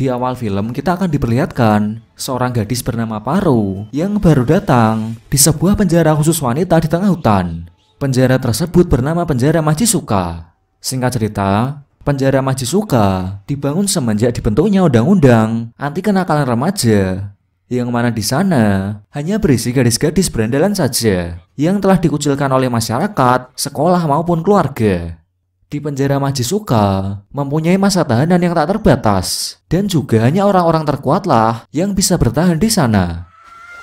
Di awal film kita akan diperlihatkan seorang gadis bernama Paru yang baru datang di sebuah penjara khusus wanita di tengah hutan. Penjara tersebut bernama Penjara Majisuka. Singkat cerita, Penjara Majisuka dibangun semenjak dibentuknya undang-undang anti kenakalan remaja yang mana di sana hanya berisi gadis-gadis berandalan saja yang telah dikucilkan oleh masyarakat, sekolah maupun keluarga di penjara Majisuka mempunyai masa tahanan yang tak terbatas dan juga hanya orang-orang terkuatlah yang bisa bertahan di sana.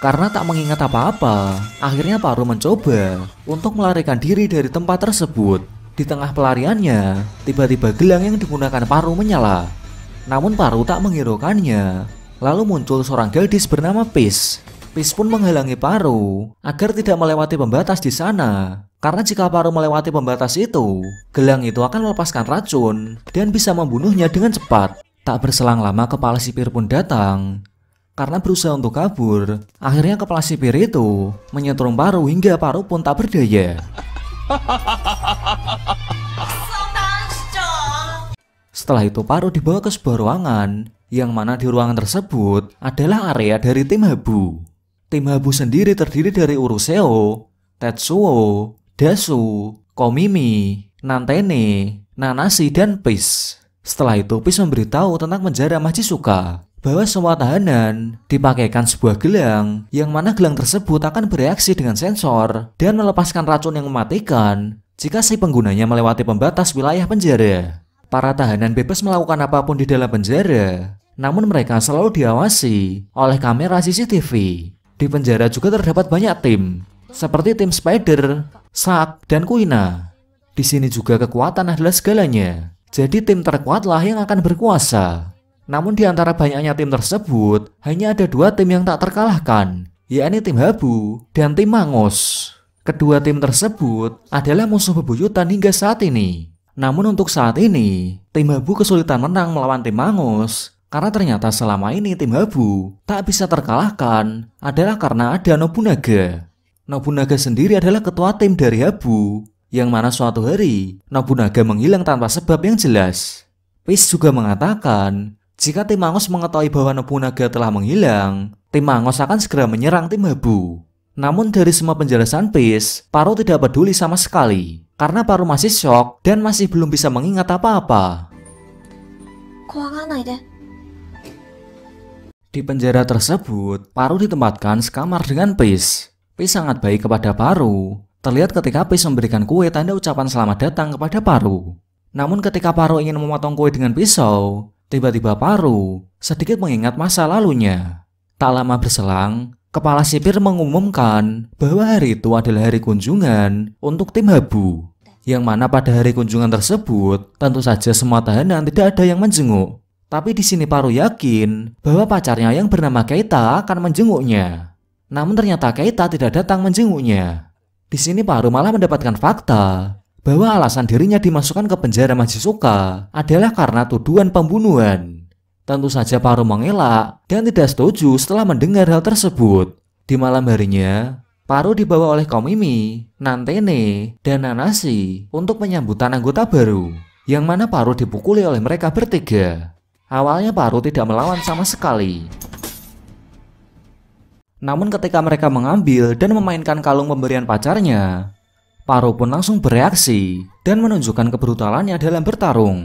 Karena tak mengingat apa-apa, akhirnya Paru mencoba untuk melarikan diri dari tempat tersebut. Di tengah pelariannya, tiba-tiba gelang yang digunakan Paru menyala. Namun Paru tak menghiraukannya. Lalu muncul seorang gadis bernama Pis. Pis pun menghalangi Paru agar tidak melewati pembatas di sana. Karena jika paru melewati pembatas itu, gelang itu akan melepaskan racun dan bisa membunuhnya dengan cepat. Tak berselang lama kepala sipir pun datang. Karena berusaha untuk kabur, akhirnya kepala sipir itu menyetrum paru hingga paru pun tak berdaya. Setelah itu paru dibawa ke sebuah ruangan, yang mana di ruangan tersebut adalah area dari tim Habu. Tim Habu sendiri terdiri dari Uruseo, Tetsuo, dasu, komimi, nantene, nanasi, dan pis. Setelah itu, Pis memberitahu tentang penjara Majisuka bahwa semua tahanan dipakaikan sebuah gelang yang mana gelang tersebut akan bereaksi dengan sensor dan melepaskan racun yang mematikan jika si penggunanya melewati pembatas wilayah penjara. Para tahanan bebas melakukan apapun di dalam penjara, namun mereka selalu diawasi oleh kamera CCTV. Di penjara juga terdapat banyak tim seperti tim Spider, Sak, dan Kuina. Di sini juga kekuatan adalah segalanya. Jadi tim terkuatlah yang akan berkuasa. Namun di antara banyaknya tim tersebut, hanya ada dua tim yang tak terkalahkan, yakni tim Habu dan tim Mangos. Kedua tim tersebut adalah musuh bebuyutan hingga saat ini. Namun untuk saat ini, tim Habu kesulitan menang melawan tim Mangos karena ternyata selama ini tim Habu tak bisa terkalahkan adalah karena ada Nobunaga. Nobunaga sendiri adalah ketua tim dari Habu, yang mana suatu hari Nobunaga menghilang tanpa sebab yang jelas. Whis juga mengatakan, jika tim Angus mengetahui bahwa Nobunaga telah menghilang, tim Angus akan segera menyerang tim Habu. Namun dari semua penjelasan Whis, Paro tidak peduli sama sekali, karena Paro masih shock dan masih belum bisa mengingat apa-apa. Di penjara tersebut, Paru ditempatkan sekamar dengan Peace. Pis sangat baik kepada Paru. Terlihat ketika Pis memberikan kue tanda ucapan selamat datang kepada Paru. Namun ketika Paru ingin memotong kue dengan pisau, tiba-tiba Paru sedikit mengingat masa lalunya. Tak lama berselang, kepala sipir mengumumkan bahwa hari itu adalah hari kunjungan untuk tim Habu. Yang mana pada hari kunjungan tersebut, tentu saja semua tahanan tidak ada yang menjenguk. Tapi di sini Paru yakin bahwa pacarnya yang bernama Keita akan menjenguknya. Namun ternyata Keita tidak datang menjenguknya. Di sini Paru malah mendapatkan fakta bahwa alasan dirinya dimasukkan ke penjara Majisuka adalah karena tuduhan pembunuhan. Tentu saja Paru mengelak dan tidak setuju setelah mendengar hal tersebut. Di malam harinya, Paru dibawa oleh Komimi, Nantene, dan Nanasi untuk penyambutan anggota baru, yang mana Paru dipukuli oleh mereka bertiga. Awalnya Paru tidak melawan sama sekali, namun ketika mereka mengambil dan memainkan kalung pemberian pacarnya, Paro pun langsung bereaksi dan menunjukkan kebrutalannya dalam bertarung.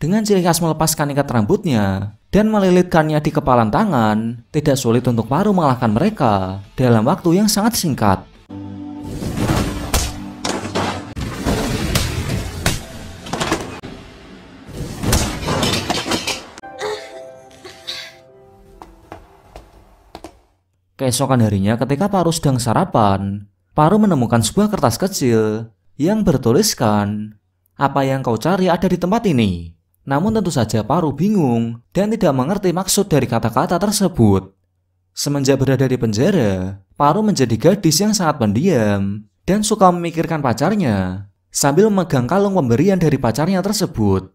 Dengan ciri khas melepaskan ikat rambutnya dan melilitkannya di kepalan tangan, tidak sulit untuk Paro mengalahkan mereka dalam waktu yang sangat singkat. Keesokan harinya ketika Paru sedang sarapan, Paru menemukan sebuah kertas kecil yang bertuliskan, apa yang kau cari ada di tempat ini. Namun tentu saja Paru bingung dan tidak mengerti maksud dari kata-kata tersebut. Semenjak berada di penjara, Paru menjadi gadis yang sangat pendiam dan suka memikirkan pacarnya sambil memegang kalung pemberian dari pacarnya tersebut.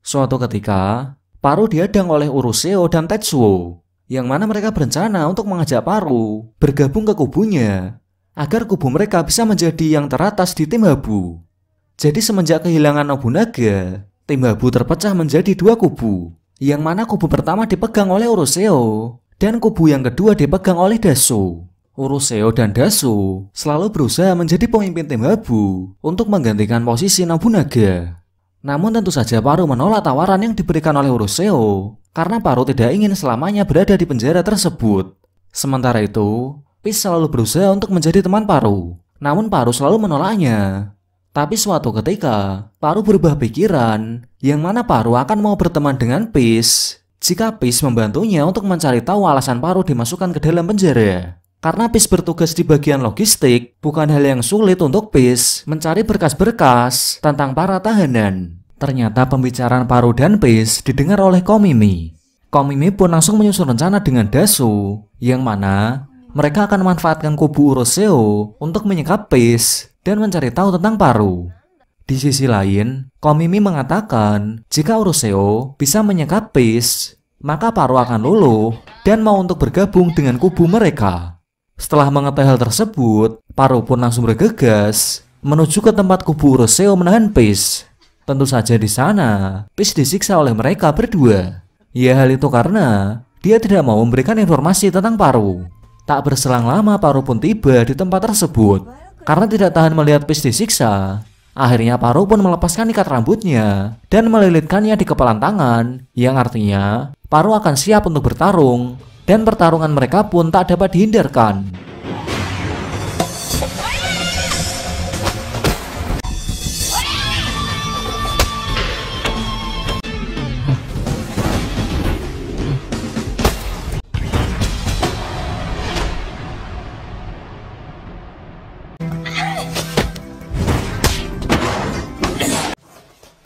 Suatu ketika, Paru dihadang oleh Uruseo dan Tetsuo yang mana mereka berencana untuk mengajak Paru bergabung ke kubunya agar kubu mereka bisa menjadi yang teratas di tim Habu. Jadi semenjak kehilangan Nobunaga, tim Habu terpecah menjadi dua kubu, yang mana kubu pertama dipegang oleh Uruseo dan kubu yang kedua dipegang oleh Dasu. Uruseo dan Dasu selalu berusaha menjadi pemimpin tim Habu untuk menggantikan posisi Nobunaga. Namun tentu saja Paru menolak tawaran yang diberikan oleh Uruseo karena Paro tidak ingin selamanya berada di penjara tersebut. Sementara itu, Pis selalu berusaha untuk menjadi teman Paro, namun Paro selalu menolaknya. Tapi suatu ketika, Paro berubah pikiran, yang mana Paro akan mau berteman dengan Pis jika Pis membantunya untuk mencari tahu alasan Paro dimasukkan ke dalam penjara. Karena PIS bertugas di bagian logistik, bukan hal yang sulit untuk PIS mencari berkas-berkas tentang para tahanan. Ternyata pembicaraan Paru dan Pis didengar oleh Komimi. Komimi pun langsung menyusun rencana dengan Dasu, yang mana mereka akan memanfaatkan kubu Uroseo untuk menyekap Pis dan mencari tahu tentang Paru. Di sisi lain, Komimi mengatakan jika Uroseo bisa menyekap Pis, maka Paru akan luluh dan mau untuk bergabung dengan kubu mereka. Setelah mengetahui hal tersebut, Paru pun langsung bergegas menuju ke tempat kubu Uroseo menahan Pis. Tentu saja di sana, Peach disiksa oleh mereka berdua. Ya hal itu karena dia tidak mau memberikan informasi tentang Paru. Tak berselang lama Paru pun tiba di tempat tersebut. Karena tidak tahan melihat Peach disiksa, akhirnya Paru pun melepaskan ikat rambutnya dan melilitkannya di kepalan tangan, yang artinya Paru akan siap untuk bertarung dan pertarungan mereka pun tak dapat dihindarkan.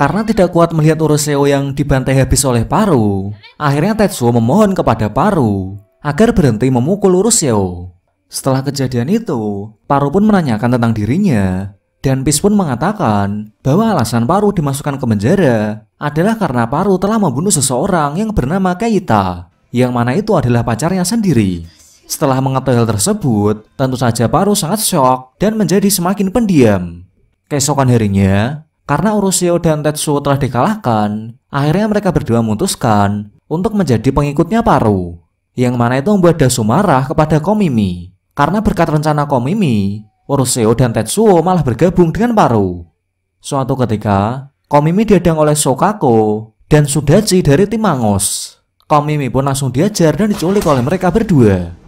Karena tidak kuat melihat Uruseo yang dibantai habis oleh Paru, akhirnya Tetsuo memohon kepada Paru agar berhenti memukul Uruseo. Setelah kejadian itu, Paru pun menanyakan tentang dirinya, dan Pis pun mengatakan bahwa alasan Paru dimasukkan ke penjara adalah karena Paru telah membunuh seseorang yang bernama Keita, yang mana itu adalah pacarnya sendiri. Setelah mengetahui hal tersebut, tentu saja Paru sangat shock dan menjadi semakin pendiam. Keesokan harinya, karena Urusio dan Tetsuo telah dikalahkan, akhirnya mereka berdua memutuskan untuk menjadi pengikutnya Paru, yang mana itu membuat Dasu marah kepada Komimi. Karena berkat rencana Komimi, Urusio dan Tetsuo malah bergabung dengan Paru. Suatu ketika, Komimi diadang oleh Sokako dan Sudachi dari tim Mangos. Komimi pun langsung diajar dan diculik oleh mereka berdua.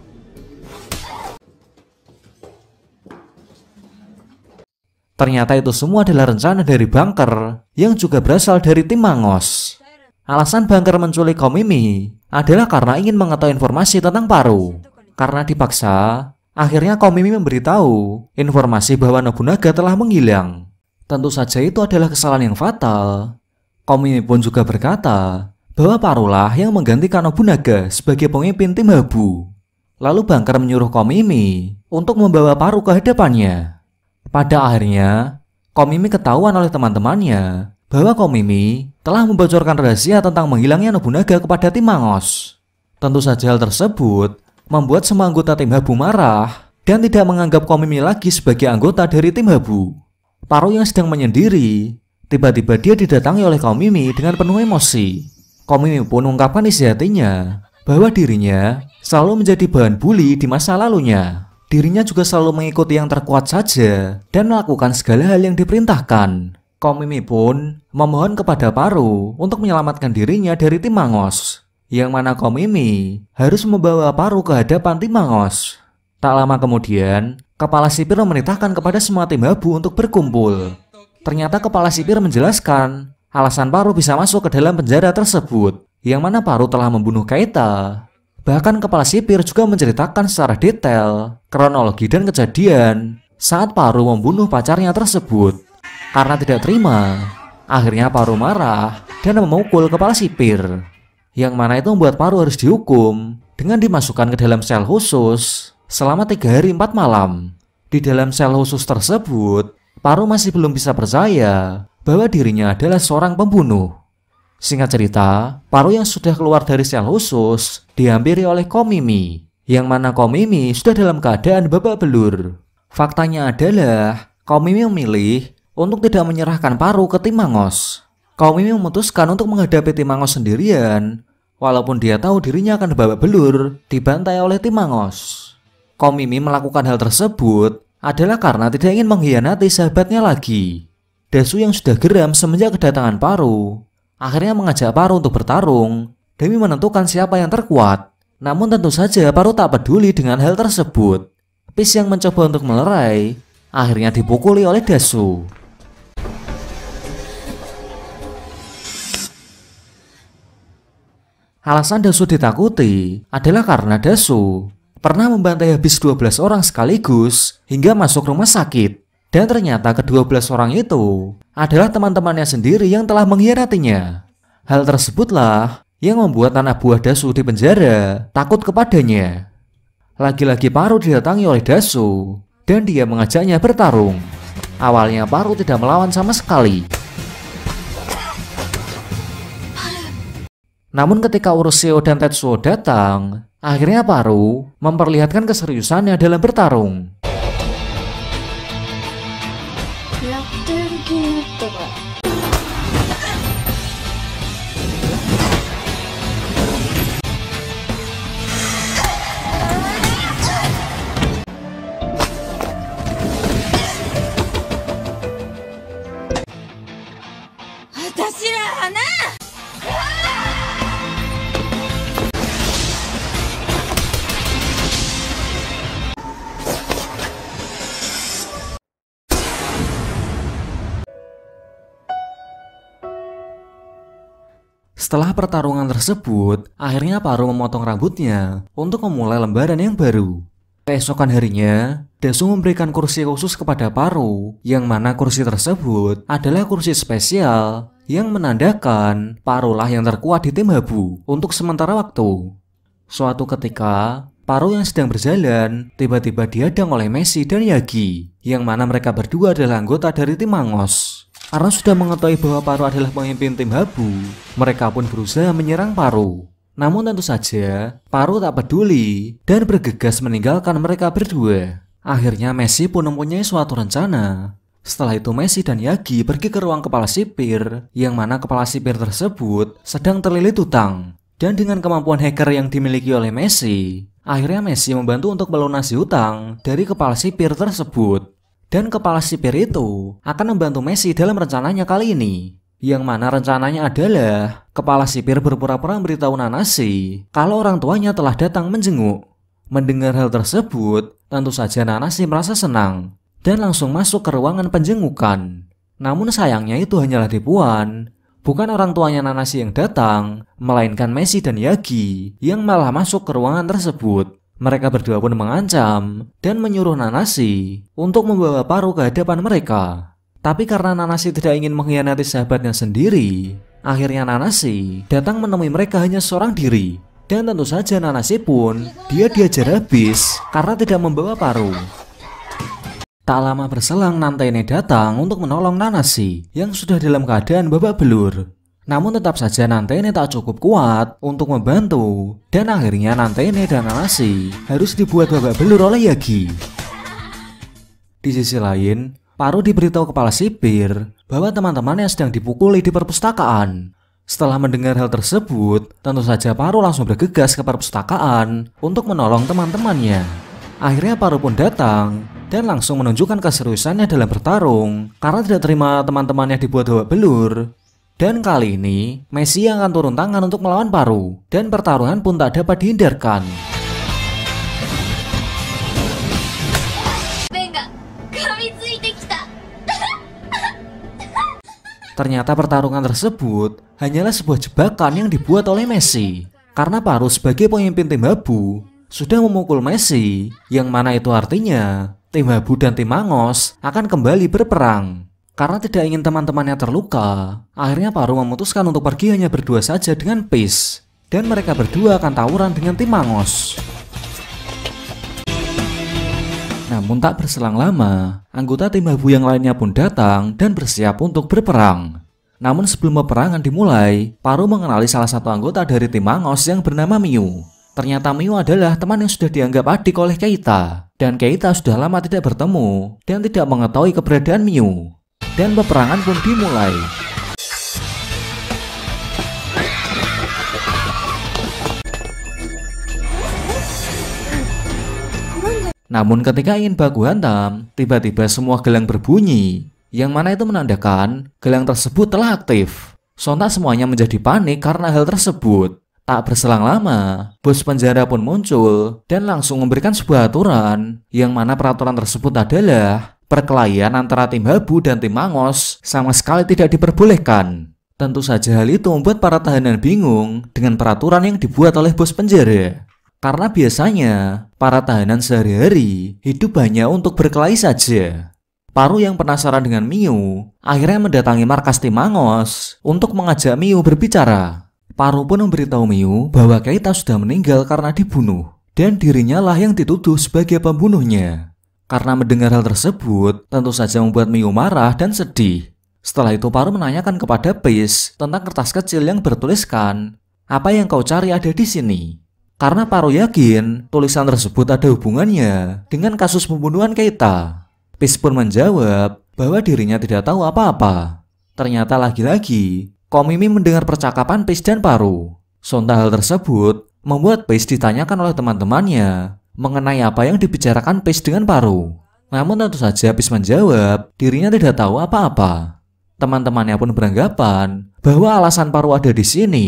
Ternyata itu semua adalah rencana dari Bangker yang juga berasal dari tim Mangos. Alasan Bangker menculik Komimi adalah karena ingin mengetahui informasi tentang Paru. Karena dipaksa, akhirnya Komimi memberitahu informasi bahwa Nobunaga telah menghilang. Tentu saja itu adalah kesalahan yang fatal. Komimi pun juga berkata bahwa Parulah yang menggantikan Nobunaga sebagai pemimpin tim Habu. Lalu Bangker menyuruh Komimi untuk membawa Paru ke hadapannya. Pada akhirnya, Komimi ketahuan oleh teman-temannya bahwa Komimi telah membocorkan rahasia tentang menghilangnya Nobunaga kepada tim Mangos. Tentu saja hal tersebut membuat semua anggota tim Habu marah dan tidak menganggap Komimi lagi sebagai anggota dari tim Habu. Paru yang sedang menyendiri, tiba-tiba dia didatangi oleh Komimi dengan penuh emosi. Komimi pun mengungkapkan isi hatinya bahwa dirinya selalu menjadi bahan bully di masa lalunya. Dirinya juga selalu mengikuti yang terkuat saja dan melakukan segala hal yang diperintahkan. Komimi pun memohon kepada Paru untuk menyelamatkan dirinya dari Timangos, yang mana Komimi harus membawa Paru ke hadapan Timangos. Tak lama kemudian, kepala sipir memerintahkan kepada semua tim Habu untuk berkumpul. Ternyata kepala sipir menjelaskan alasan Paru bisa masuk ke dalam penjara tersebut, yang mana Paru telah membunuh Kaita Bahkan kepala sipir juga menceritakan secara detail kronologi dan kejadian saat Paru membunuh pacarnya tersebut. Karena tidak terima, akhirnya Paru marah dan memukul kepala sipir. Yang mana itu membuat Paru harus dihukum dengan dimasukkan ke dalam sel khusus selama tiga hari empat malam. Di dalam sel khusus tersebut, Paru masih belum bisa percaya bahwa dirinya adalah seorang pembunuh. Singkat cerita, paru yang sudah keluar dari sel khusus dihampiri oleh Komimi, yang mana Komimi sudah dalam keadaan babak belur. Faktanya adalah, Komimi memilih untuk tidak menyerahkan paru ke Timangos. Komimi memutuskan untuk menghadapi Timangos sendirian, walaupun dia tahu dirinya akan babak belur dibantai oleh Timangos. Komimi melakukan hal tersebut adalah karena tidak ingin mengkhianati sahabatnya lagi. Dasu yang sudah geram semenjak kedatangan Paru akhirnya mengajak Paru untuk bertarung demi menentukan siapa yang terkuat. Namun tentu saja Paru tak peduli dengan hal tersebut. Pis yang mencoba untuk melerai akhirnya dipukuli oleh Dasu. Alasan Dasu ditakuti adalah karena Dasu pernah membantai habis 12 orang sekaligus hingga masuk rumah sakit. Dan ternyata ke-12 orang itu adalah teman-temannya sendiri yang telah mengkhianatinya. Hal tersebutlah yang membuat anak buah Dasu di penjara takut kepadanya. Lagi-lagi Paru didatangi oleh Dasu dan dia mengajaknya bertarung. Awalnya Paru tidak melawan sama sekali. Namun ketika Uruseo dan Tetsuo datang, akhirnya Paru memperlihatkan keseriusannya dalam bertarung. Setelah pertarungan tersebut, akhirnya Paru memotong rambutnya untuk memulai lembaran yang baru. Keesokan harinya, Desu memberikan kursi khusus kepada Paru, yang mana kursi tersebut adalah kursi spesial yang menandakan Paro lah yang terkuat di tim Habu untuk sementara waktu. Suatu ketika, Paru yang sedang berjalan tiba-tiba dihadang oleh Messi dan Yagi, yang mana mereka berdua adalah anggota dari tim Mangos. Karena sudah mengetahui bahwa Paro adalah pemimpin tim Habu, mereka pun berusaha menyerang Paro. Namun tentu saja, Paro tak peduli dan bergegas meninggalkan mereka berdua. Akhirnya Messi pun mempunyai suatu rencana. Setelah itu Messi dan Yagi pergi ke ruang kepala sipir, yang mana kepala sipir tersebut sedang terlilit utang. Dan dengan kemampuan hacker yang dimiliki oleh Messi, akhirnya Messi membantu untuk melunasi utang dari kepala sipir tersebut. Dan kepala sipir itu akan membantu Messi dalam rencananya kali ini. Yang mana rencananya adalah kepala sipir berpura-pura memberitahu Nanasi kalau orang tuanya telah datang menjenguk. Mendengar hal tersebut, tentu saja Nanasi merasa senang dan langsung masuk ke ruangan penjengukan. Namun sayangnya itu hanyalah tipuan. Bukan orang tuanya Nanasi yang datang, melainkan Messi dan Yagi yang malah masuk ke ruangan tersebut. Mereka berdua pun mengancam dan menyuruh Nanasi untuk membawa Paru ke hadapan mereka. Tapi karena Nanasi tidak ingin mengkhianati sahabatnya sendiri, akhirnya Nanasi datang menemui mereka hanya seorang diri. Dan tentu saja Nanasi pun dia diajar habis karena tidak membawa Paru. Tak lama berselang Nantaine datang untuk menolong Nanasi yang sudah dalam keadaan babak belur. Namun tetap saja Nantene tak cukup kuat untuk membantu dan akhirnya Nantene dan Nanashi harus dibuat babak belur oleh Yagi. Di sisi lain, Paru diberitahu kepala sipir bahwa teman-temannya sedang dipukuli di perpustakaan. Setelah mendengar hal tersebut, tentu saja Paru langsung bergegas ke perpustakaan untuk menolong teman-temannya. Akhirnya Paru pun datang dan langsung menunjukkan keseriusannya dalam bertarung karena tidak terima teman-temannya dibuat babak belur dan kali ini, Messi yang akan turun tangan untuk melawan Paru, dan pertarungan pun tak dapat dihindarkan. Ternyata pertarungan tersebut hanyalah sebuah jebakan yang dibuat oleh Messi. Karena Paru sebagai pemimpin tim Habu sudah memukul Messi, yang mana itu artinya tim Habu dan tim Mangos akan kembali berperang. Karena tidak ingin teman-temannya terluka, akhirnya Paru memutuskan untuk pergi hanya berdua saja dengan Peace. Dan mereka berdua akan tawuran dengan tim Mangos. Namun tak berselang lama, anggota tim Habu yang lainnya pun datang dan bersiap untuk berperang. Namun sebelum peperangan dimulai, Paru mengenali salah satu anggota dari tim Mangos yang bernama Miu. Ternyata Miu adalah teman yang sudah dianggap adik oleh Keita. Dan Keita sudah lama tidak bertemu dan tidak mengetahui keberadaan Miu dan peperangan pun dimulai. Namun ketika ingin baku hantam, tiba-tiba semua gelang berbunyi, yang mana itu menandakan gelang tersebut telah aktif. Sontak semuanya menjadi panik karena hal tersebut. Tak berselang lama, bos penjara pun muncul dan langsung memberikan sebuah aturan yang mana peraturan tersebut adalah Perkelahian antara tim Habu dan tim Mangos sama sekali tidak diperbolehkan. Tentu saja hal itu membuat para tahanan bingung dengan peraturan yang dibuat oleh bos penjara. Karena biasanya para tahanan sehari-hari hidup hanya untuk berkelahi saja. Paru yang penasaran dengan Miu akhirnya mendatangi markas tim Mangos untuk mengajak Miu berbicara. Paru pun memberitahu Miu bahwa Keita sudah meninggal karena dibunuh dan dirinya lah yang dituduh sebagai pembunuhnya. Karena mendengar hal tersebut, tentu saja membuat Miu marah dan sedih. Setelah itu Paru menanyakan kepada Beast tentang kertas kecil yang bertuliskan, apa yang kau cari ada di sini? Karena Paru yakin tulisan tersebut ada hubungannya dengan kasus pembunuhan Keita. Beast pun menjawab bahwa dirinya tidak tahu apa-apa. Ternyata lagi-lagi, Komimi mendengar percakapan Beast dan Paru. Sontak hal tersebut membuat Beast ditanyakan oleh teman-temannya mengenai apa yang dibicarakan Pace dengan Paru, Namun tentu saja Pace menjawab, dirinya tidak tahu apa-apa. Teman-temannya pun beranggapan bahwa alasan Paru ada di sini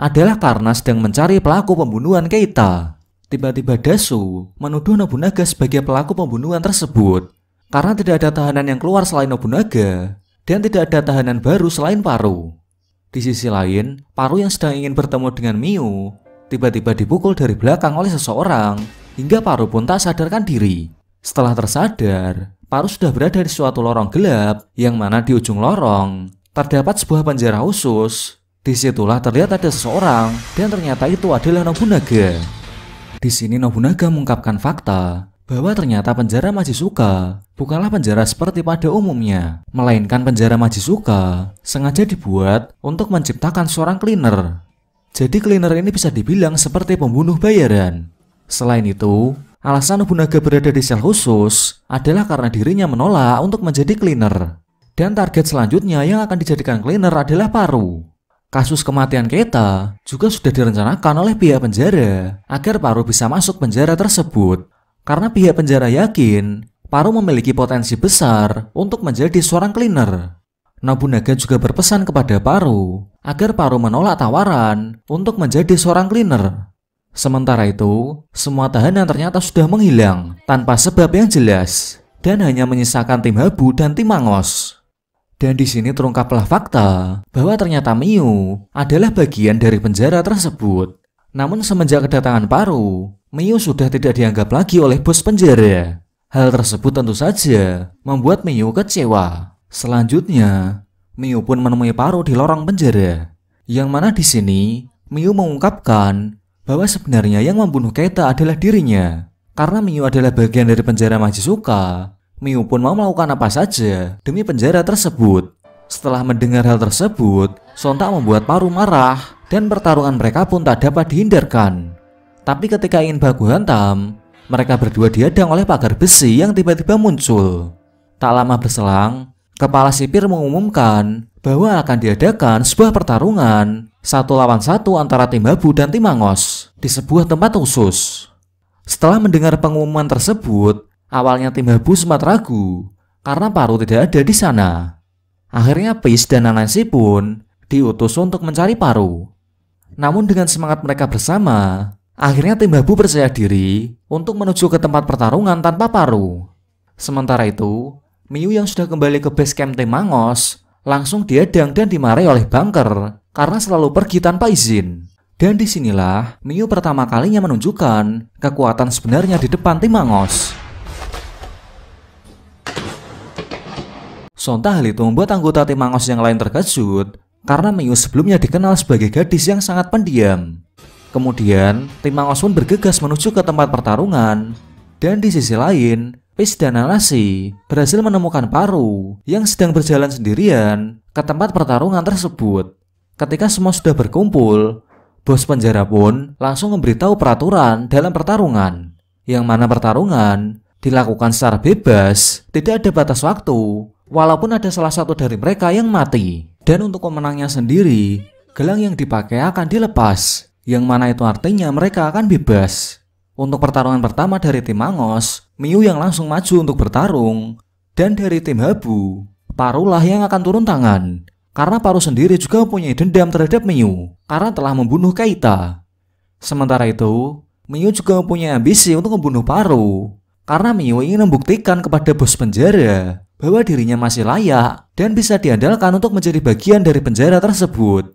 adalah karena sedang mencari pelaku pembunuhan Keita. Tiba-tiba Dasu menuduh Nobunaga sebagai pelaku pembunuhan tersebut karena tidak ada tahanan yang keluar selain Nobunaga dan tidak ada tahanan baru selain Paru. Di sisi lain, Paru yang sedang ingin bertemu dengan Miu tiba-tiba dipukul dari belakang oleh seseorang hingga paru pun tak sadarkan diri. Setelah tersadar, paru sudah berada di suatu lorong gelap yang mana di ujung lorong terdapat sebuah penjara khusus. Disitulah terlihat ada seseorang dan ternyata itu adalah Nobunaga. Di sini Nobunaga mengungkapkan fakta bahwa ternyata penjara Majisuka bukanlah penjara seperti pada umumnya, melainkan penjara Majisuka sengaja dibuat untuk menciptakan seorang cleaner. Jadi cleaner ini bisa dibilang seperti pembunuh bayaran. Selain itu, alasan Nobunaga berada di sel khusus adalah karena dirinya menolak untuk menjadi cleaner. Dan target selanjutnya yang akan dijadikan cleaner adalah Paru. Kasus kematian Keta juga sudah direncanakan oleh pihak penjara agar Paru bisa masuk penjara tersebut. Karena pihak penjara yakin Paru memiliki potensi besar untuk menjadi seorang cleaner. Nobunaga juga berpesan kepada Paru agar Paru menolak tawaran untuk menjadi seorang cleaner. Sementara itu, semua tahanan ternyata sudah menghilang tanpa sebab yang jelas dan hanya menyisakan tim Habu dan tim Mangos. Dan di sini terungkaplah fakta bahwa ternyata Miu adalah bagian dari penjara tersebut. Namun semenjak kedatangan Paru, Miu sudah tidak dianggap lagi oleh bos penjara. Hal tersebut tentu saja membuat Miu kecewa. Selanjutnya, Miu pun menemui Paru di lorong penjara. Yang mana di sini, Miu mengungkapkan bahwa sebenarnya yang membunuh Keita adalah dirinya. Karena Miyu adalah bagian dari penjara Majisuka, Miyu pun mau melakukan apa saja demi penjara tersebut. Setelah mendengar hal tersebut, sontak membuat Paru marah dan pertarungan mereka pun tak dapat dihindarkan. Tapi ketika ingin baku hantam, mereka berdua dihadang oleh pagar besi yang tiba-tiba muncul. Tak lama berselang, Kepala sipir mengumumkan bahwa akan diadakan sebuah pertarungan satu lawan satu antara tim babu dan tim Mangos di sebuah tempat khusus. Setelah mendengar pengumuman tersebut, awalnya tim babu sempat ragu karena Paru tidak ada di sana. Akhirnya Pis dan Nancy pun diutus untuk mencari Paru. Namun dengan semangat mereka bersama, akhirnya tim babu percaya diri untuk menuju ke tempat pertarungan tanpa Paru. Sementara itu, Miu yang sudah kembali ke base camp Temangos, langsung diadang dan dimarahi oleh Bunker karena selalu pergi tanpa izin. Dan disinilah Miu pertama kalinya menunjukkan kekuatan sebenarnya di depan Timangos. Sontak hal itu membuat anggota Timangos yang lain terkejut karena Miu sebelumnya dikenal sebagai gadis yang sangat pendiam. Kemudian, Timangos pun bergegas menuju ke tempat pertarungan. Dan di sisi lain, Pis dan Alasi berhasil menemukan Paru yang sedang berjalan sendirian ke tempat pertarungan tersebut. Ketika semua sudah berkumpul, bos penjara pun langsung memberitahu peraturan dalam pertarungan, yang mana pertarungan dilakukan secara bebas, tidak ada batas waktu, walaupun ada salah satu dari mereka yang mati. Dan untuk pemenangnya sendiri, gelang yang dipakai akan dilepas, yang mana itu artinya mereka akan bebas. Untuk pertarungan pertama dari tim Angos, Miu yang langsung maju untuk bertarung, dan dari tim Habu, Paru lah yang akan turun tangan, karena Paru sendiri juga mempunyai dendam terhadap Miu, karena telah membunuh Kaita. Sementara itu, Miu juga mempunyai ambisi untuk membunuh Paru, karena Miu ingin membuktikan kepada bos penjara bahwa dirinya masih layak dan bisa diandalkan untuk menjadi bagian dari penjara tersebut.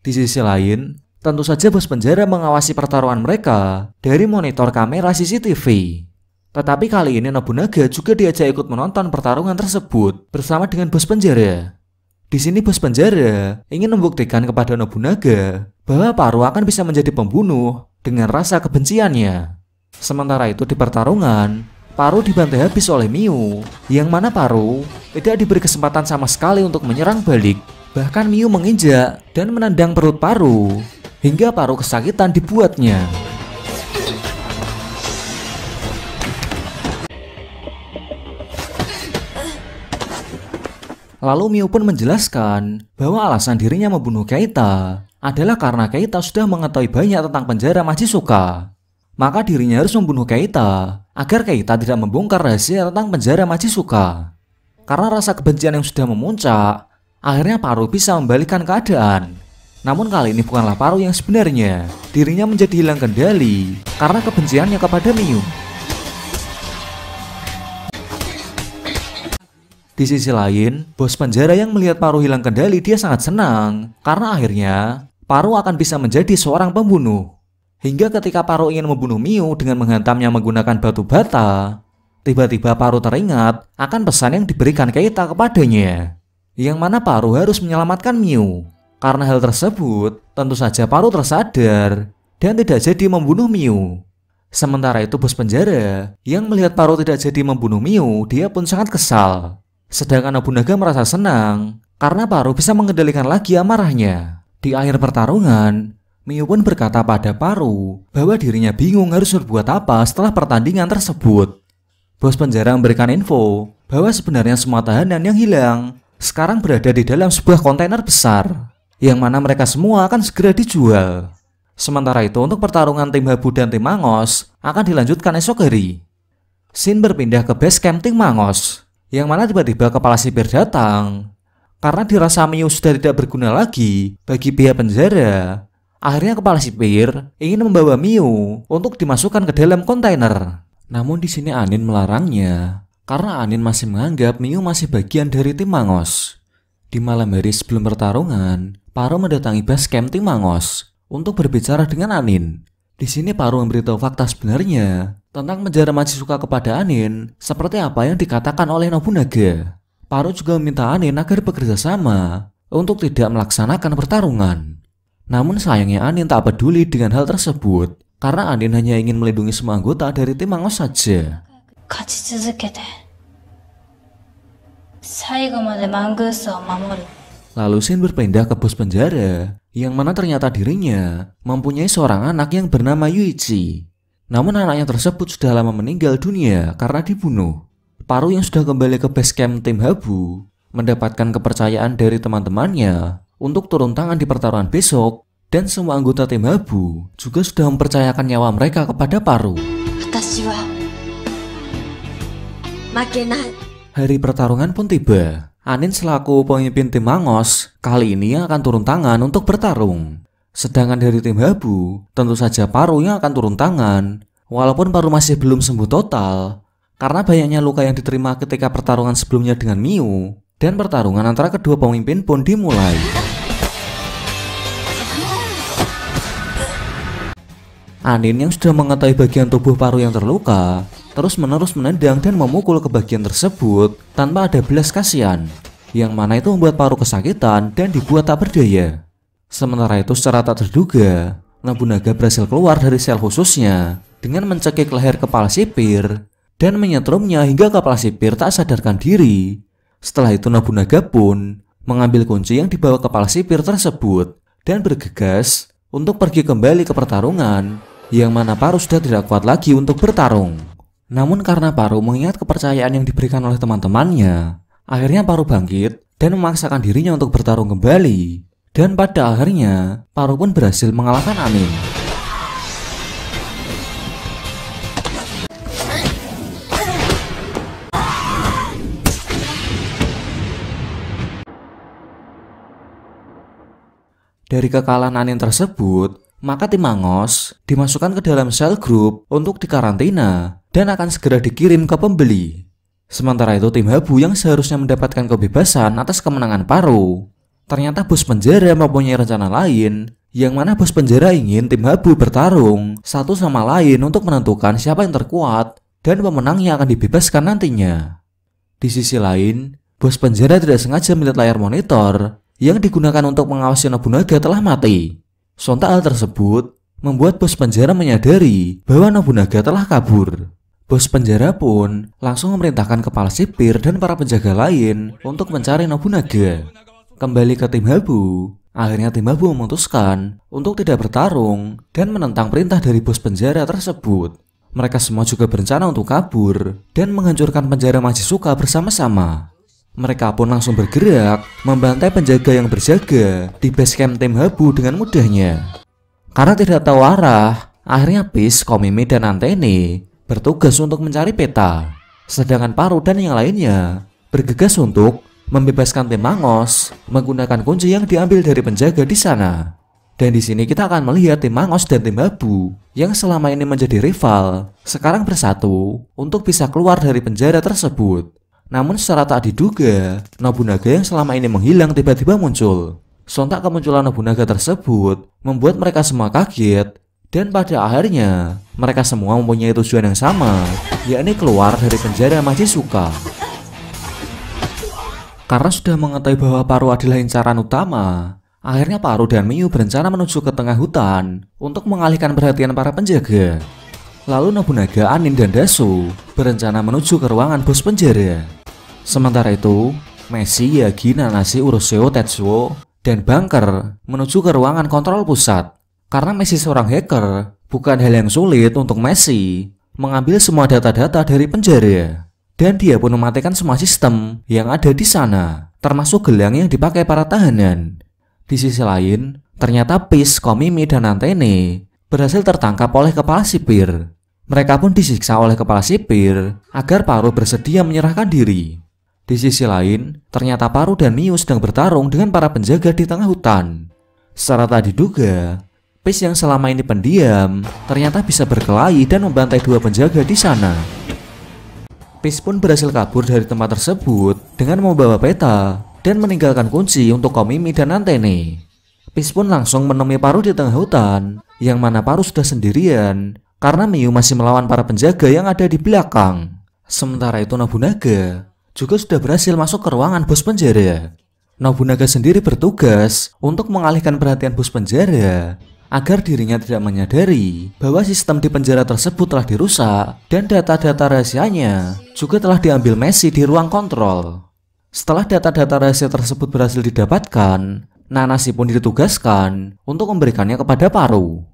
Di sisi lain, tentu saja bos penjara mengawasi pertarungan mereka dari monitor kamera CCTV. Tetapi kali ini Nobunaga juga diajak ikut menonton pertarungan tersebut bersama dengan bos penjara. Di sini bos penjara ingin membuktikan kepada Nobunaga bahwa Paru akan bisa menjadi pembunuh dengan rasa kebenciannya. Sementara itu di pertarungan, Paru dibantai habis oleh Miu, yang mana Paru tidak diberi kesempatan sama sekali untuk menyerang balik. Bahkan Miu menginjak dan menendang perut Paru, hingga Paru kesakitan dibuatnya. Lalu Miu pun menjelaskan bahwa alasan dirinya membunuh Keita adalah karena Keita sudah mengetahui banyak tentang penjara Majisuka. Maka dirinya harus membunuh Keita agar Keita tidak membongkar rahasia tentang penjara Majisuka. Karena rasa kebencian yang sudah memuncak, akhirnya Paru bisa membalikkan keadaan. Namun kali ini bukanlah Paru yang sebenarnya, dirinya menjadi hilang kendali karena kebenciannya kepada Miu. Di sisi lain, bos penjara yang melihat Paru hilang kendali dia sangat senang karena akhirnya Paru akan bisa menjadi seorang pembunuh. Hingga ketika Paru ingin membunuh Miu dengan menghantamnya menggunakan batu bata, tiba-tiba Paru teringat akan pesan yang diberikan Keita kepadanya. Yang mana Paru harus menyelamatkan Miu. Karena hal tersebut, tentu saja Paru tersadar dan tidak jadi membunuh Miu. Sementara itu bos penjara yang melihat Paru tidak jadi membunuh Miu, dia pun sangat kesal. Sedangkan Nobunaga merasa senang karena Paru bisa mengendalikan lagi amarahnya. Di akhir pertarungan, Miyu pun berkata pada Paru bahwa dirinya bingung harus berbuat apa setelah pertandingan tersebut. Bos penjara memberikan info bahwa sebenarnya semua tahanan yang hilang sekarang berada di dalam sebuah kontainer besar yang mana mereka semua akan segera dijual. Sementara itu untuk pertarungan tim Habu dan tim Mangos akan dilanjutkan esok hari. Sin berpindah ke base camp tim Mangos yang mana tiba-tiba kepala sipir datang. Karena dirasa Mio sudah tidak berguna lagi bagi pihak penjara, akhirnya kepala sipir ingin membawa Mio untuk dimasukkan ke dalam kontainer. Namun di sini Anin melarangnya karena Anin masih menganggap Mio masih bagian dari tim Mangos. Di malam hari sebelum pertarungan, Paro mendatangi base camp tim Mangos untuk berbicara dengan Anin. Di sini Paro memberitahu fakta sebenarnya tentang penjara Majisuka kepada Anin, seperti apa yang dikatakan oleh Nobunaga. Paro juga meminta Anin agar bekerja sama untuk tidak melaksanakan pertarungan. Namun sayangnya Anin tak peduli dengan hal tersebut karena Anin hanya ingin melindungi semua anggota dari tim Angos saja. Lalu Shin berpindah ke bos penjara, yang mana ternyata dirinya mempunyai seorang anak yang bernama Yuichi. Namun anaknya tersebut sudah lama meninggal dunia karena dibunuh. Paru yang sudah kembali ke base camp tim Habu mendapatkan kepercayaan dari teman-temannya untuk turun tangan di pertarungan besok dan semua anggota tim Habu juga sudah mempercayakan nyawa mereka kepada Paru. Hari pertarungan pun tiba. Anin selaku pemimpin tim Mangos kali ini akan turun tangan untuk bertarung. Sedangkan dari tim Habu, tentu saja Paru akan turun tangan. Walaupun Paru masih belum sembuh total, karena banyaknya luka yang diterima ketika pertarungan sebelumnya dengan Miu, dan pertarungan antara kedua pemimpin pun dimulai. Anin yang sudah mengetahui bagian tubuh paru yang terluka, terus-menerus menendang dan memukul ke bagian tersebut tanpa ada belas kasihan, yang mana itu membuat paru kesakitan dan dibuat tak berdaya. Sementara itu secara tak terduga, Nabunaga berhasil keluar dari sel khususnya dengan mencekik leher kepala sipir dan menyetrumnya hingga kepala sipir tak sadarkan diri. Setelah itu Nabunaga pun mengambil kunci yang dibawa kepala sipir tersebut dan bergegas untuk pergi kembali ke pertarungan yang mana Paru sudah tidak kuat lagi untuk bertarung. Namun karena Paru mengingat kepercayaan yang diberikan oleh teman-temannya, akhirnya Paru bangkit dan memaksakan dirinya untuk bertarung kembali. Dan pada akhirnya, Paro pun berhasil mengalahkan Amin. Dari kekalahan Anin tersebut, maka tim Angos dimasukkan ke dalam sel grup untuk dikarantina dan akan segera dikirim ke pembeli. Sementara itu tim Habu yang seharusnya mendapatkan kebebasan atas kemenangan Paru Ternyata bos penjara mempunyai rencana lain, yang mana bos penjara ingin tim Habu bertarung satu sama lain untuk menentukan siapa yang terkuat dan pemenangnya akan dibebaskan nantinya. Di sisi lain, bos penjara tidak sengaja melihat layar monitor yang digunakan untuk mengawasi Nobunaga telah mati. Sontak hal tersebut membuat bos penjara menyadari bahwa Nobunaga telah kabur. Bos penjara pun langsung memerintahkan kepala sipir dan para penjaga lain untuk mencari Nobunaga kembali ke tim Habu. Akhirnya tim Habu memutuskan untuk tidak bertarung dan menentang perintah dari bos penjara tersebut. Mereka semua juga berencana untuk kabur dan menghancurkan penjara Majisuka bersama-sama. Mereka pun langsung bergerak membantai penjaga yang berjaga di base camp tim Habu dengan mudahnya. Karena tidak tahu arah, akhirnya Peace, Komimi, dan Antene bertugas untuk mencari peta. Sedangkan Paru dan yang lainnya bergegas untuk membebaskan Timangos menggunakan kunci yang diambil dari penjaga di sana. Dan di sini kita akan melihat tim dan tim yang selama ini menjadi rival sekarang bersatu untuk bisa keluar dari penjara tersebut. Namun secara tak diduga, Nobunaga yang selama ini menghilang tiba-tiba muncul. Sontak kemunculan Nobunaga tersebut membuat mereka semua kaget dan pada akhirnya mereka semua mempunyai tujuan yang sama, yakni keluar dari penjara Majisuka. Karena sudah mengetahui bahwa paru adalah incaran utama, akhirnya paru dan miu berencana menuju ke tengah hutan untuk mengalihkan perhatian para penjaga. Lalu Nobunaga, Anin, dan Dasu berencana menuju ke ruangan bos penjara. Sementara itu, Messi, Yagi, Nanashi, Uroseo, Tetsuo, dan Bunker menuju ke ruangan kontrol pusat. Karena Messi seorang hacker, bukan hal yang sulit untuk Messi mengambil semua data-data dari penjara dan dia pun mematikan semua sistem yang ada di sana, termasuk gelang yang dipakai para tahanan. Di sisi lain, ternyata Pis, Komimi, dan Antene berhasil tertangkap oleh kepala sipir. Mereka pun disiksa oleh kepala sipir agar Paru bersedia menyerahkan diri. Di sisi lain, ternyata Paru dan Miu sedang bertarung dengan para penjaga di tengah hutan. Secara tak diduga, Pis yang selama ini pendiam ternyata bisa berkelahi dan membantai dua penjaga di sana. Peace pun berhasil kabur dari tempat tersebut dengan membawa peta dan meninggalkan kunci untuk Komimi dan Antene. Peace pun langsung menemui Paru di tengah hutan, yang mana Paru sudah sendirian karena Miu masih melawan para penjaga yang ada di belakang. Sementara itu Nobunaga juga sudah berhasil masuk ke ruangan bos penjara. Nobunaga sendiri bertugas untuk mengalihkan perhatian bos penjara agar dirinya tidak menyadari bahwa sistem di penjara tersebut telah dirusak dan data-data rahasianya juga telah diambil Messi di ruang kontrol. Setelah data-data rahasia tersebut berhasil didapatkan, Nanasi pun ditugaskan untuk memberikannya kepada Paru.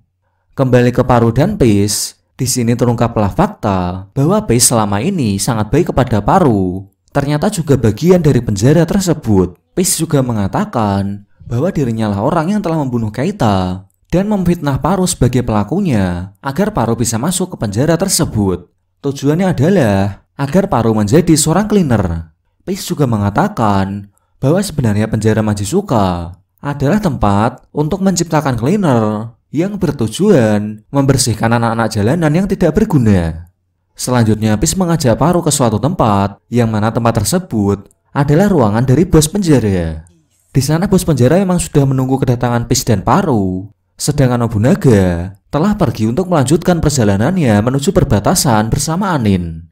Kembali ke Paru dan Pis, di sini terungkaplah fakta bahwa Pis selama ini sangat baik kepada Paru. Ternyata juga bagian dari penjara tersebut. Pis juga mengatakan bahwa dirinya lah orang yang telah membunuh Kaita dan memfitnah Paro sebagai pelakunya agar Paro bisa masuk ke penjara tersebut. Tujuannya adalah agar Paro menjadi seorang cleaner. Pis juga mengatakan bahwa sebenarnya penjara Majisuka adalah tempat untuk menciptakan cleaner yang bertujuan membersihkan anak-anak jalanan yang tidak berguna. Selanjutnya, Pis mengajak Paro ke suatu tempat yang mana tempat tersebut adalah ruangan dari bos penjara. Di sana bos penjara memang sudah menunggu kedatangan Pis dan Paru Sedangkan Nobunaga telah pergi untuk melanjutkan perjalanannya menuju perbatasan bersama Anin.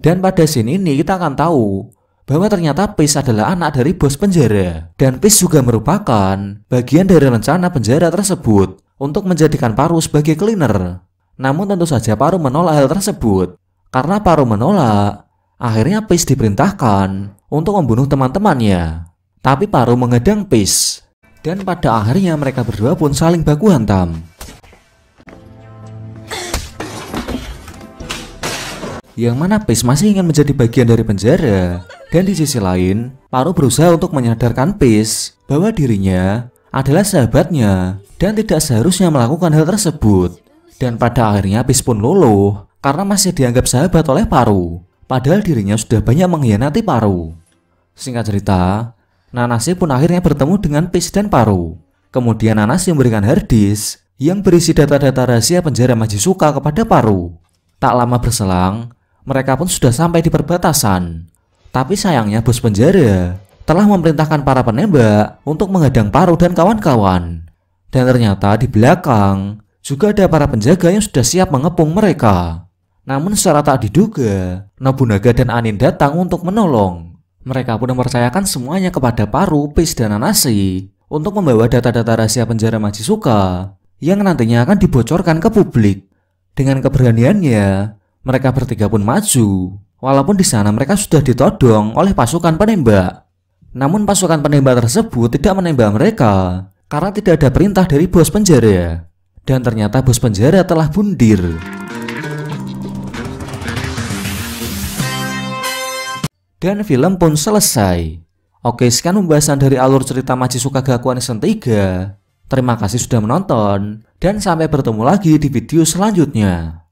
Dan pada scene ini kita akan tahu bahwa ternyata Peace adalah anak dari bos penjara. Dan Peace juga merupakan bagian dari rencana penjara tersebut untuk menjadikan Paru sebagai cleaner. Namun tentu saja Paru menolak hal tersebut. Karena Paru menolak, akhirnya Peace diperintahkan untuk membunuh teman-temannya. Tapi Paru menghadang Peace dan pada akhirnya mereka berdua pun saling baku hantam. Yang mana Pace masih ingin menjadi bagian dari penjara. Dan di sisi lain, Paru berusaha untuk menyadarkan Pace bahwa dirinya adalah sahabatnya dan tidak seharusnya melakukan hal tersebut. Dan pada akhirnya Pace pun loloh karena masih dianggap sahabat oleh Paru. Padahal dirinya sudah banyak mengkhianati Paru. Singkat cerita, Nanasi pun akhirnya bertemu dengan Pis dan Paru. Kemudian Nanasi memberikan harddisk yang berisi data-data rahasia penjara Majisuka kepada Paru. Tak lama berselang, mereka pun sudah sampai di perbatasan. Tapi sayangnya bos penjara telah memerintahkan para penembak untuk menghadang Paru dan kawan-kawan. Dan ternyata di belakang juga ada para penjaga yang sudah siap mengepung mereka. Namun secara tak diduga, Nobunaga dan Anin datang untuk menolong. Mereka pun mempercayakan semuanya kepada Paru, Pis, dan Nanasi untuk membawa data-data rahasia penjara Majisuka yang nantinya akan dibocorkan ke publik. Dengan keberaniannya, mereka bertiga pun maju, walaupun di sana mereka sudah ditodong oleh pasukan penembak. Namun pasukan penembak tersebut tidak menembak mereka karena tidak ada perintah dari bos penjara. Dan ternyata bos penjara telah bundir. dan film pun selesai. Oke, sekian pembahasan dari alur cerita Maji Gakuan Season 3. Terima kasih sudah menonton, dan sampai bertemu lagi di video selanjutnya.